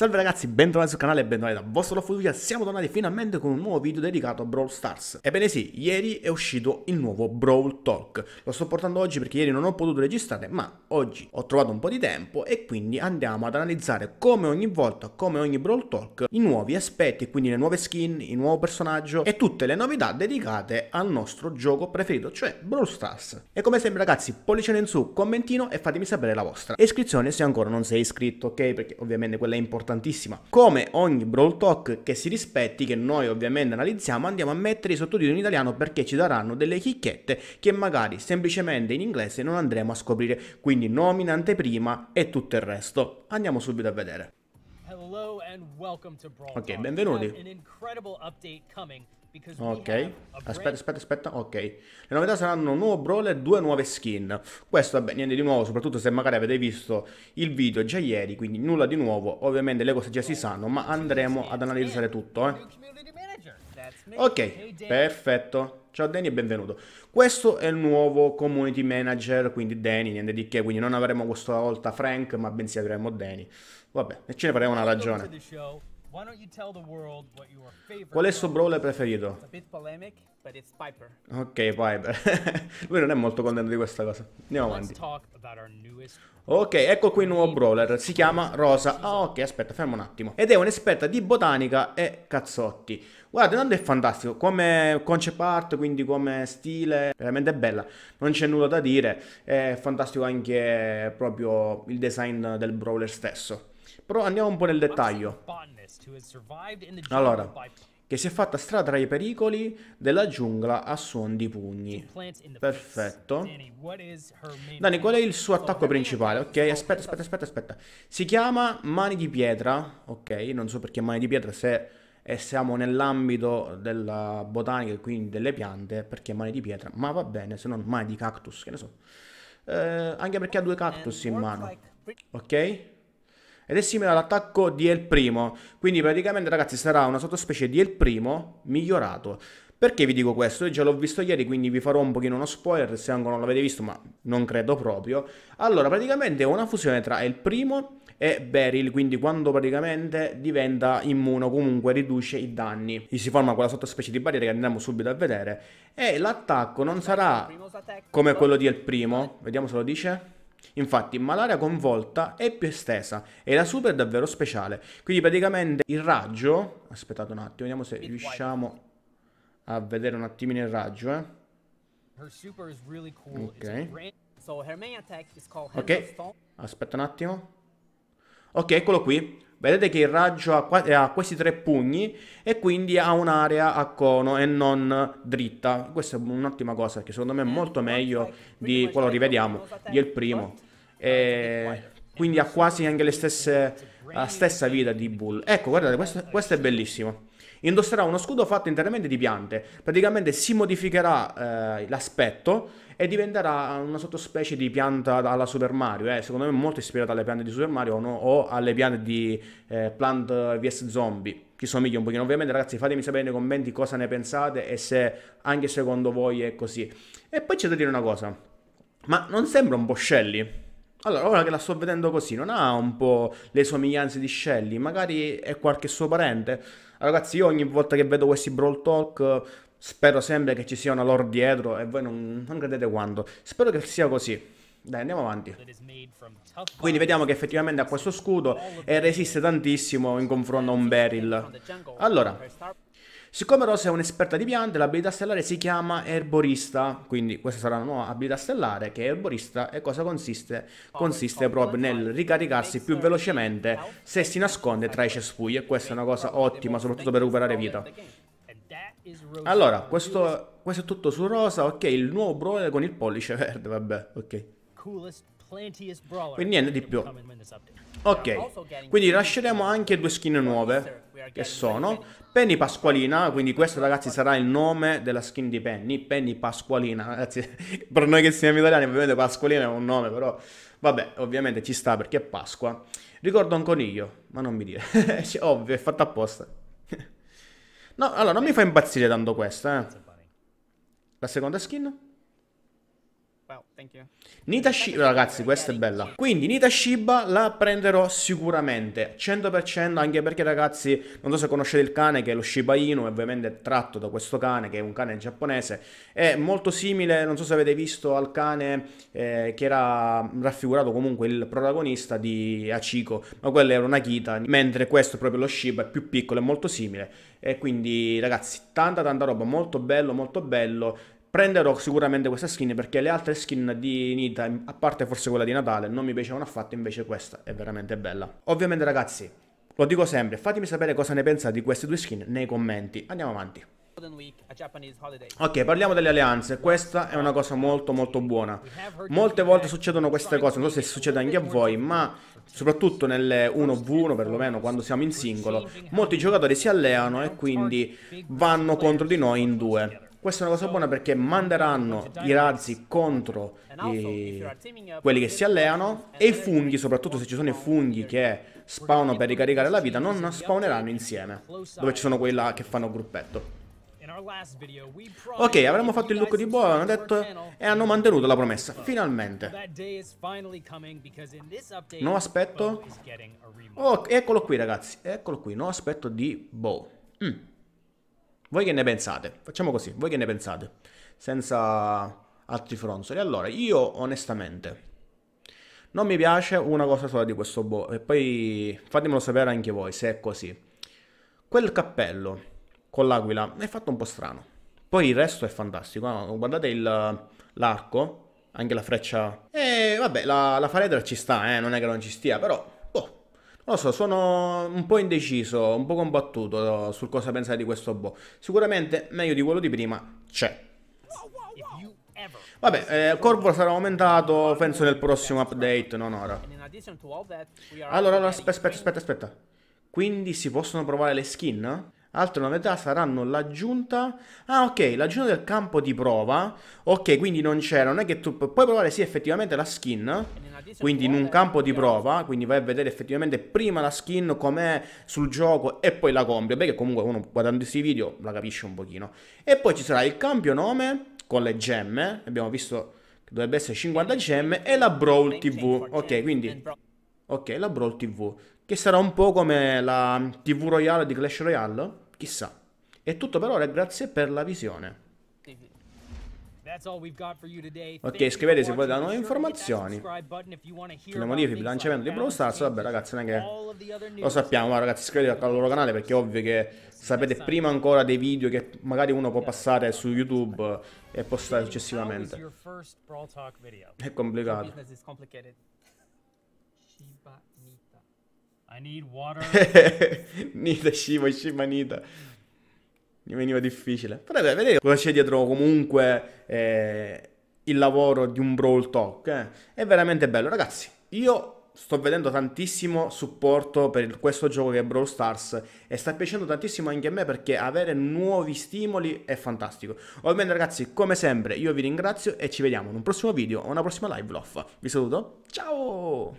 Salve ragazzi, bentornati sul canale e bentornati da vostro Futuria. Siamo tornati finalmente con un nuovo video dedicato a Brawl Stars. Ebbene sì, ieri è uscito il nuovo Brawl Talk. Lo sto portando oggi perché ieri non ho potuto registrare, ma oggi ho trovato un po' di tempo e quindi andiamo ad analizzare come ogni volta, come ogni Brawl Talk, i nuovi aspetti, quindi le nuove skin, il nuovo personaggio e tutte le novità dedicate al nostro gioco preferito, cioè Brawl Stars. E come sempre ragazzi, pollicione in su, commentino e fatemi sapere la vostra. E iscrizione se ancora non sei iscritto, ok? Perché ovviamente quella è importante importantissima. Come ogni Brawl Talk che si rispetti, che noi ovviamente analizziamo, andiamo a mettere i sottotitoli in italiano perché ci daranno delle chicchette che magari semplicemente in inglese non andremo a scoprire, quindi nomina, anteprima e tutto il resto. Andiamo subito a vedere. Hello and welcome to Brawl Talk. Ok, benvenuti. An incredible update coming Ok, aspetta, aspetta, aspetta, ok. Le novità saranno un nuovo brawler e due nuove skin. Questo, vabbè, niente di nuovo, soprattutto se magari avete visto il video già ieri, quindi nulla di nuovo. Ovviamente le cose già si sanno, ma andremo ad analizzare tutto, eh. Ok, perfetto. Ciao Danny e benvenuto. Questo è il nuovo community manager, quindi Danny, niente di che, quindi non avremo questa volta Frank, ma bensì avremo Danny. Vabbè, e ce ne faremo una ragione. Qual è il suo brawler preferito? Ok, Piper. Lui non è molto contento di questa cosa. Andiamo avanti. Ok, ecco qui il nuovo brawler. Si chiama Rosa. Ah, ok, aspetta, fermo un attimo. Ed è un'esperta di botanica e cazzotti. Guarda, tanto è fantastico. Come concept art, quindi come stile, veramente bella. Non c'è nulla da dire. È fantastico anche proprio il design del brawler stesso. Però andiamo un po' nel dettaglio. Allora, che si è fatta strada tra i pericoli della giungla a suon di pugni. Perfetto. Dani, qual è il suo attacco principale? Ok, aspetta, aspetta, aspetta, aspetta. Si chiama Mani di Pietra, ok? Non so perché Mani di Pietra, se e siamo nell'ambito della botanica e quindi delle piante, perché mani di pietra, ma va bene, se non mani di cactus, che ne so. Eh, anche perché ha due cactus in mano. Ok? ed è simile all'attacco di El Primo, quindi praticamente ragazzi sarà una sottospecie di El Primo migliorato. Perché vi dico questo? Io già l'ho visto ieri, quindi vi farò un pochino uno spoiler, se ancora non l'avete visto, ma non credo proprio. Allora, praticamente è una fusione tra El Primo e Beryl, quindi quando praticamente diventa immuno comunque riduce i danni. E si forma quella sottospecie di barriera che andiamo subito a vedere. E l'attacco non sarà come quello di El Primo, vediamo se lo dice. Infatti ma l'area convolta è più estesa e la super è davvero speciale. Quindi praticamente il raggio... Aspettate un attimo, vediamo se riusciamo a vedere un attimino il raggio. Eh. Ok. Ok, aspetta un attimo. Ok, eccolo qui. Vedete che il raggio ha, ha questi tre pugni e quindi ha un'area a cono e non dritta. Questa è un'ottima cosa che secondo me è molto meglio di quello rivediamo, di il primo. E quindi ha quasi anche le stesse, la stessa vita di Bull. Ecco, guardate, questo, questo è bellissimo. Indosserà uno scudo fatto interamente di piante, praticamente si modificherà eh, l'aspetto e diventerà una sottospecie di pianta alla Super Mario, eh. secondo me molto ispirata alle piante di Super Mario no? o alle piante di eh, Plant vs Zombie, che somiglia un pochino. Ovviamente ragazzi fatemi sapere nei commenti cosa ne pensate e se anche secondo voi è così. E poi c'è da dire una cosa, ma non sembra un po' Shelly? Allora, ora che la sto vedendo così, non ha un po' le somiglianze di Shelly? Magari è qualche suo parente? Ragazzi, io ogni volta che vedo questi Brawl Talk spero sempre che ci sia una lore dietro e voi non, non credete quanto. Spero che sia così. Dai, andiamo avanti. Quindi vediamo che effettivamente ha questo scudo e resiste tantissimo in confronto a un Beryl. Allora, Siccome Rosa è un'esperta di piante, l'abilità stellare si chiama Erborista, quindi questa sarà una nuova abilità stellare che è Erborista e cosa consiste? Consiste oh, proprio nel oh, ricaricarsi oh, più velocemente se si nasconde tra i cespugli e questa è una cosa ottima soprattutto per recuperare vita. Allora, questo, questo è tutto su Rosa, ok, il nuovo brawler con il pollice verde, vabbè, ok. Quindi niente di più. Ok, quindi lasceremo anche due skin nuove, che sono Penny Pasqualina, quindi questo ragazzi sarà il nome della skin di Penny, Penny Pasqualina, ragazzi, per noi che siamo italiani ovviamente Pasqualina è un nome, però vabbè, ovviamente ci sta perché è Pasqua. Ricordo un coniglio, ma non mi dire, cioè, ovvio, è fatto apposta. no, allora, non mi fa impazzire tanto questa, eh. La seconda skin? Wow, Nita Shiba, ragazzi, questa è bella. Quindi Nita Shiba la prenderò sicuramente, 100%, anche perché ragazzi, non so se conoscete il cane che è lo Shiba Inu, ovviamente è tratto da questo cane che è un cane giapponese, è molto simile, non so se avete visto al cane eh, che era raffigurato comunque il protagonista di Achiko, ma quello era una Kita, mentre questo è proprio lo Shiba, è più piccolo, è molto simile. E quindi ragazzi, tanta tanta roba, molto bello, molto bello. Prenderò sicuramente questa skin perché le altre skin di Nita, a parte forse quella di Natale, non mi piacevano affatto, invece questa è veramente bella. Ovviamente ragazzi, lo dico sempre, fatemi sapere cosa ne pensate di queste due skin nei commenti. Andiamo avanti. Ok, parliamo delle alleanze. Questa è una cosa molto molto buona. Molte volte succedono queste cose, non so se succede anche a voi, ma soprattutto nelle 1v1, perlomeno quando siamo in singolo, molti giocatori si alleano e quindi vanno contro di noi in due. Questa è una cosa buona perché manderanno i razzi contro i... quelli che si alleano e i funghi, soprattutto se ci sono i uh, funghi che spawnano per ricaricare la vita, non spawneranno insieme, dove ci sono quelli che fanno gruppetto. Ok, avremmo fatto il look di Boa, hanno detto e hanno mantenuto la promessa, finalmente. Non aspetto... Oh, eccolo qui ragazzi, eccolo qui, no aspetto di Boa. Mm. Voi che ne pensate? Facciamo così, voi che ne pensate? Senza altri fronzoli. Allora, io onestamente non mi piace una cosa sola di questo boh e poi fatemelo sapere anche voi se è così. Quel cappello con l'aquila è fatto un po' strano. Poi il resto è fantastico, guardate il, l'arco, anche la freccia. E eh, vabbè, la, la faredra ci sta, eh? non è che non ci stia, però lo so, sono un po' indeciso, un po' combattuto sul cosa pensare di questo bo. Sicuramente meglio di quello di prima c'è. Vabbè, eh, Corvo sarà aumentato, penso, nel prossimo update, non ora. Allora, allora, aspetta, aspetta, aspetta, aspetta. Quindi si possono provare le skin? Altre novità saranno l'aggiunta... Ah, ok, l'aggiunta del campo di prova. Ok, quindi non c'era, non è che tu puoi provare, sì, effettivamente la skin quindi in un campo di prova, quindi vai a vedere effettivamente prima la skin com'è sul gioco e poi la compri, perché comunque uno guardando questi video la capisce un pochino. E poi ci sarà il cambio nome con le gemme, abbiamo visto che dovrebbe essere 50 gemme, e la Brawl TV, ok, quindi... Ok, la Brawl TV, che sarà un po' come la TV Royale di Clash Royale, chissà. È tutto per ora, grazie per la visione. Ok, scrivete se volete da nuove informazioni. Sulle modifiche, bilanciamento di Brawl Stars. Vabbè, ragazzi, non è che lo sappiamo. Ma ragazzi, iscrivetevi al loro canale perché è ovvio che sapete prima ancora dei video che magari uno può passare su YouTube e postare successivamente. È complicato. Nita, Shiba, Shiba, Nita mi veniva difficile. Però beh, vedete cosa c'è dietro comunque eh, il lavoro di un Brawl Talk. Eh. È veramente bello, ragazzi. Io sto vedendo tantissimo supporto per questo gioco che è Brawl Stars e sta piacendo tantissimo anche a me perché avere nuovi stimoli è fantastico. Ovviamente ragazzi, come sempre, io vi ringrazio e ci vediamo in un prossimo video o una prossima live vlog. Vi saluto, ciao!